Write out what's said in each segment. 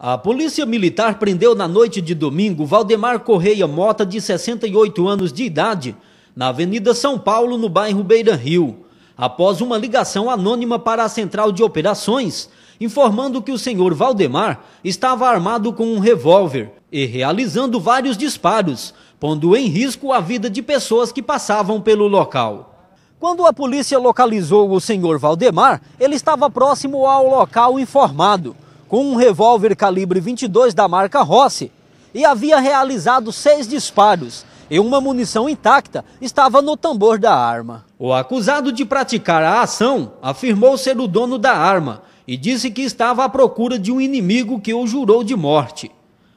A polícia militar prendeu na noite de domingo Valdemar Correia Mota, de 68 anos de idade, na Avenida São Paulo, no bairro Beira Rio, após uma ligação anônima para a central de operações, informando que o senhor Valdemar estava armado com um revólver e realizando vários disparos, pondo em risco a vida de pessoas que passavam pelo local. Quando a polícia localizou o senhor Valdemar, ele estava próximo ao local informado com um revólver calibre 22 da marca Rossi e havia realizado seis disparos e uma munição intacta estava no tambor da arma. O acusado de praticar a ação afirmou ser o dono da arma e disse que estava à procura de um inimigo que o jurou de morte.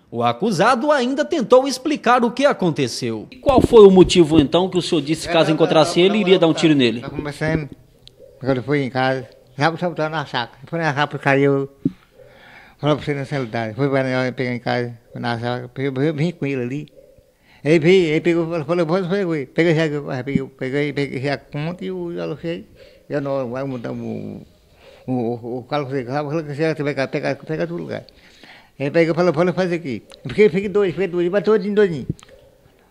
O acusado ainda tentou explicar o que aconteceu. E qual foi o motivo então que o senhor disse que é, caso tá, tá, encontrasse tá, ele, iria dar um tiro nele? Eu comecei, quando fui em casa, já estava na saca. Foi na saca, caiu. Eu... Falou para você na celulidade. Foi para pegar em casa, na sala, eu vim com ele ali. ele veio, ele pegou, falou, falou vamos pegar, peguei já, peguei, peguei, peguei a conta e o aluguei. Eu não, vai mudar o, o, o, carro que você falou que você vai pegar, pegar do lugar. Ele pegou, falou, falou, faz aqui. Fiquei, fiquei dois, fiquei dois, bateu dois, dois.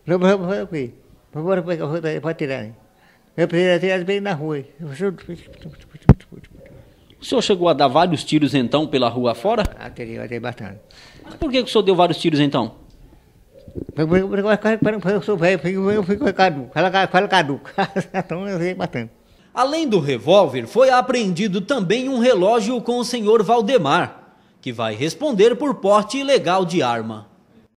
Falou, falou, falou, aqui. Bora pegar, pode tirar. Né? Eu precisei tirar bem na rua. O senhor chegou a dar vários tiros então pela rua fora? Atirei, atirei bastante. Mas por que, que o senhor deu vários tiros então? Eu sou velho, eu fico caduco. Fala caduco. Então eu bastante. Além do revólver, foi apreendido também um relógio com o senhor Valdemar, que vai responder por porte ilegal de arma.